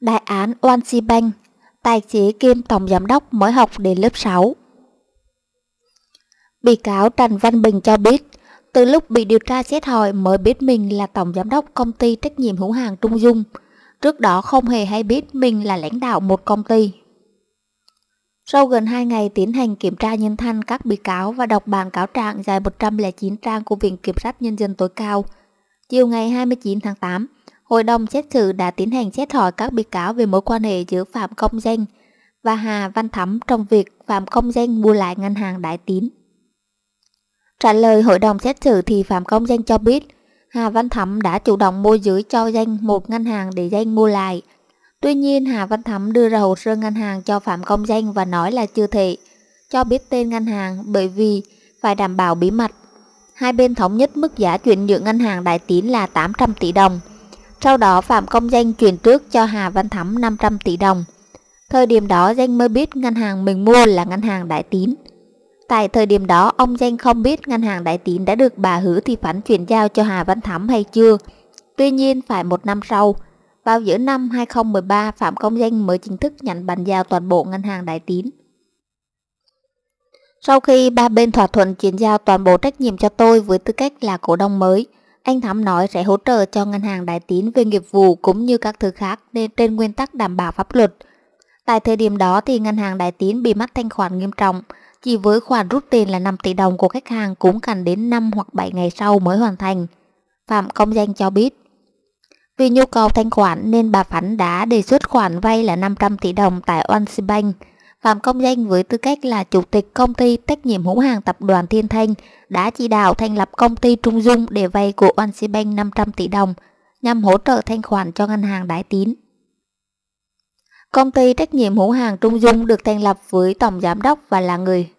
Đại án Oan Si Banh, tài chế kiêm tổng giám đốc mới học đến lớp 6. Bị cáo Trần Văn Bình cho biết, từ lúc bị điều tra xét hỏi mới biết mình là tổng giám đốc công ty trách nhiệm hữu hàng Trung Dung. Trước đó không hề hay biết mình là lãnh đạo một công ty. Sau gần 2 ngày tiến hành kiểm tra nhân thân các bị cáo và đọc bản cáo trạng dài 109 trang của Viện Kiểm sát Nhân dân tối cao, chiều ngày 29 tháng 8, Hội đồng xét xử đã tiến hành xét hỏi các bị cáo về mối quan hệ giữa Phạm Công Danh và Hà Văn Thắm trong việc Phạm Công Danh mua lại ngân hàng Đại Tín. Trả lời hội đồng xét xử thì Phạm Công Danh cho biết Hà Văn Thắm đã chủ động môi giới cho Danh một ngân hàng để Danh mua lại. Tuy nhiên Hà Văn Thắm đưa ra hồ sơ ngân hàng cho Phạm Công Danh và nói là chưa thể cho biết tên ngân hàng bởi vì phải đảm bảo bí mật. Hai bên thống nhất mức giá chuyển nhượng ngân hàng Đại Tín là 800 tỷ đồng sau đó Phạm Công Danh chuyển trước cho Hà Văn Thắm 500 tỷ đồng. Thời điểm đó Danh mới biết ngân hàng mình mua là ngân hàng Đại Tín. Tại thời điểm đó ông Danh không biết ngân hàng Đại Tín đã được bà Hứa Thị Phản chuyển giao cho Hà Văn Thắm hay chưa. Tuy nhiên phải một năm sau, vào giữa năm 2013 Phạm Công Danh mới chính thức nhận bàn giao toàn bộ ngân hàng Đại Tín. Sau khi ba bên thỏa thuận chuyển giao toàn bộ trách nhiệm cho tôi với tư cách là cổ đông mới – anh Thắm nói sẽ hỗ trợ cho ngân hàng đại tín về nghiệp vụ cũng như các thứ khác nên trên nguyên tắc đảm bảo pháp luật. Tại thời điểm đó thì ngân hàng đại tín bị mất thanh khoản nghiêm trọng, chỉ với khoản rút tiền là 5 tỷ đồng của khách hàng cũng cần đến 5 hoặc 7 ngày sau mới hoàn thành. Phạm Công Danh cho biết. Vì nhu cầu thanh khoản nên bà Phấn đã đề xuất khoản vay là 500 tỷ đồng tại Oansi Bank. Phạm Công Danh với tư cách là chủ tịch công ty trách nhiệm hữu hàng tập đoàn Thiên Thanh đã chỉ đạo thành lập công ty Trung Dung để vay của Oceanbank 500 tỷ đồng nhằm hỗ trợ thanh khoản cho ngân hàng Đại Tín. Công ty trách nhiệm hữu hàng Trung Dung được thành lập với tổng giám đốc và là người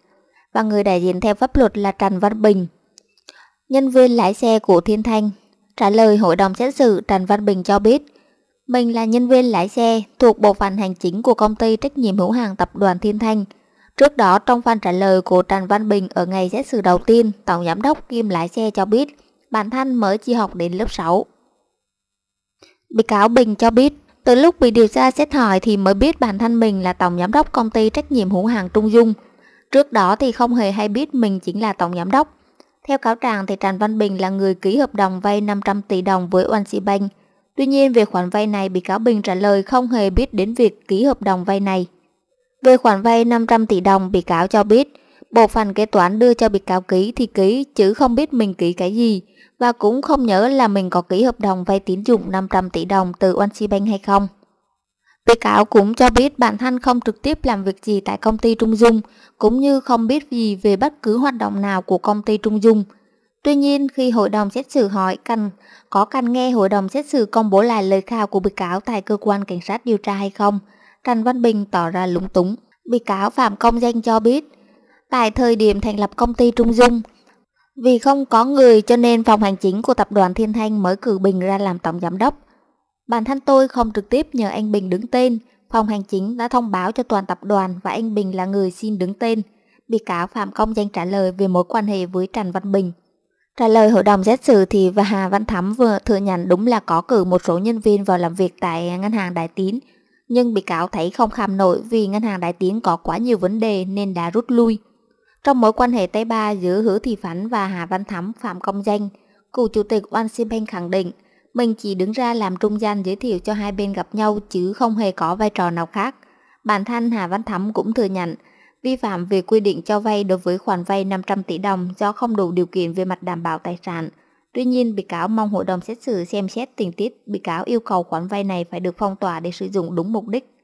và người đại diện theo pháp luật là Trần Văn Bình. Nhân viên lái xe của Thiên Thanh trả lời hội đồng xét xử Trần Văn Bình cho biết mình là nhân viên lái xe thuộc bộ phận hành chính của công ty trách nhiệm hữu hàng tập đoàn Thiên Thanh. Trước đó trong phần trả lời của Trần Văn Bình ở ngày xét xử đầu tiên, Tổng Giám đốc Kim lái xe cho biết bản thân mới chỉ học đến lớp 6. Bị cáo Bình cho biết từ lúc bị điều tra xét hỏi thì mới biết bản thân mình là Tổng Giám đốc công ty trách nhiệm hữu hàng Trung Dung. Trước đó thì không hề hay biết mình chính là Tổng Giám đốc. Theo cáo trạng thì Trần Văn Bình là người ký hợp đồng vay 500 tỷ đồng với Oan Bank Tuy nhiên về khoản vay này bị cáo Bình trả lời không hề biết đến việc ký hợp đồng vay này. Về khoản vay 500 tỷ đồng bị cáo cho biết, bộ phần kế toán đưa cho bị cáo ký thì ký chứ không biết mình ký cái gì và cũng không nhớ là mình có ký hợp đồng vay tín dụng 500 tỷ đồng từ Oansi Bank hay không. Bị cáo cũng cho biết bản thân không trực tiếp làm việc gì tại công ty Trung Dung, cũng như không biết gì về bất cứ hoạt động nào của công ty Trung Dung – Tuy nhiên, khi hội đồng xét xử hỏi cần có cần nghe hội đồng xét xử công bố lại lời khai của bị cáo tại cơ quan cảnh sát điều tra hay không, Trần Văn Bình tỏ ra lúng túng. Bị cáo Phạm Công Danh cho biết, tại thời điểm thành lập công ty Trung Dung, vì không có người cho nên phòng hành chính của tập đoàn Thiên Thanh mới cử Bình ra làm tổng giám đốc. Bản thân tôi không trực tiếp nhờ anh Bình đứng tên, phòng hành chính đã thông báo cho toàn tập đoàn và anh Bình là người xin đứng tên. Bị cáo Phạm Công Danh trả lời về mối quan hệ với Trần Văn Bình. Trả lời hội đồng xét xử thì và Hà Văn Thắm vừa thừa nhận đúng là có cử một số nhân viên vào làm việc tại ngân hàng Đại Tín, nhưng bị cáo thấy không kham nổi vì ngân hàng Đại Tín có quá nhiều vấn đề nên đã rút lui. Trong mối quan hệ tay ba giữa Hứa Thị Phấn và Hà Văn Thắm phạm công danh, cựu chủ tịch Oan Sim Peng khẳng định mình chỉ đứng ra làm trung gian giới thiệu cho hai bên gặp nhau chứ không hề có vai trò nào khác. Bản thân Hà Văn Thắm cũng thừa nhận vi phạm về quy định cho vay đối với khoản vay 500 tỷ đồng do không đủ điều kiện về mặt đảm bảo tài sản. Tuy nhiên, bị cáo mong hội đồng xét xử xem xét tình tiết bị cáo yêu cầu khoản vay này phải được phong tỏa để sử dụng đúng mục đích.